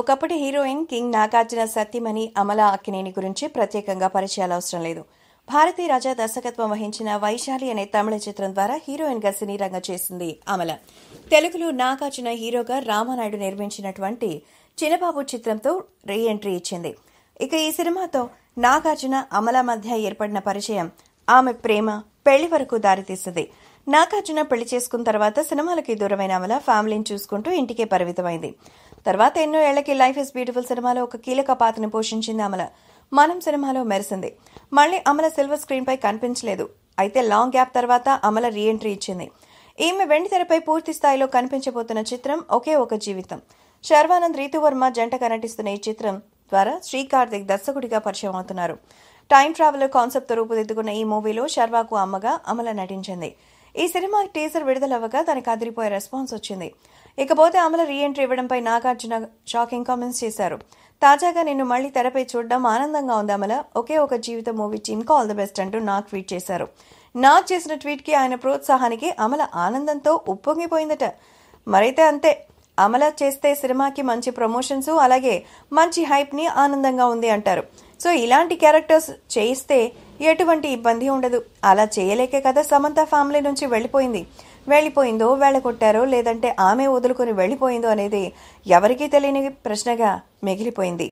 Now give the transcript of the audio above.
ఒకప్పటి heroine king Nagarjuna సత్యమణి అమల అక్కినేని గురించి ప్రత్యేకంగా పరిచయాలు అవసరం లేదు భారతీ రాజా దర్శకత్వం వహించిన వైశాలి అనే తమిళ చిత్రం ద్వారా హీరోయిన్గా సినీ రంగం చేసింది అమల తెలుగులో నాగార్జున హీరోగా రామానాయుడు నిర్మించినటువంటి చిన్నబాబు చిత్రంతో రీ ఎంట్రీ ఇచ్చింది ఇక ఈ సినిమాతో నాగార్జున అమల మధ్య ఏర్పడిన పరిచయం ఆమె ప్రేమ పెళ్లి వరకు దారితీసింది నాగార్జున పెళ్లి చేసుకున్న తర్వాత సినిమాలకి దూరమైన అమల ఫ్యామిలీని చూసుకుంటూ ఇంటికే పరిమితమైంది తర్వాత ఎన్నో ఏళ్లకి లైఫ్ ఇస్ బ్యూటిఫుల్ సినిమాలో ఒక కీలక పాత్రను పోషించింది అమల మనం సినిమాలో మెరిసింది మళ్ళీ అమల సిల్వర్ స్క్రీన్పై కనిపించలేదు అయితే లాంగ్ గ్యాప్ తర్వాత అమల రీఎంట్రీ ఇచ్చింది ఈమె వెండి తెరపై పూర్తి స్థాయిలో కనిపించబోతున్న చిత్రం ఒకే ఒక జీవితం శర్వానంద్ రీతువర్మ జంటగా నటిస్తున్న ఈ చిత్రం ద్వారా శ్రీ కార్తిక్ దర్శకుడిగా పరిచయం అవుతున్నారు టైం ట్రావెలర్ కాన్సెప్ట్తో రూపుదిద్దుకున్న ఈ మూవీలో శర్వాకు అమ్మగా అమల నటించింది ఈ సినిమా టీజర్ విడుదలవ్వగా తనకు అదిరిపోయే రెస్పాన్స్ వచ్చింది ఇకపోతే అమల రీఎంట్రీ ఇవ్వడంపై నాగార్జున షాకింగ్ కామెంట్స్ చేశారు తాజాగా నిన్ను మళ్ళీ తెరపై చూడడం ఆనందంగా ఉంది అమల ఒకే ఒక జీవిత మూవీ టీమ్కి ఆల్ ద బెస్ట్ అంటూ నాగ్ ట్వీట్ చేశారు నాగ్ చేసిన ట్వీట్కి ఆయన ప్రోత్సాహానికి అమల ఆనందంతో ఉప్పొంగిపోయిందట మరైతే అంతే అమల చేస్తే సినిమాకి మంచి ప్రమోషన్స్ అలాగే మంచి హైప్ని ఆనందంగా ఉంది అంటారు సో ఇలాంటి క్యారెక్టర్స్ చేయిస్తే ఎటువంటి ఇబ్బంది ఉండదు అలా చేయలేకే కదా సమంత ఫ్యామిలీ నుంచి వెళ్ళిపోయింది వెళ్ళిపోయిందో కొట్టారో లేదంటే ఆమె వదులుకొని వెళ్ళిపోయిందో అనేది ఎవరికీ తెలియని ప్రశ్నగా మిగిలిపోయింది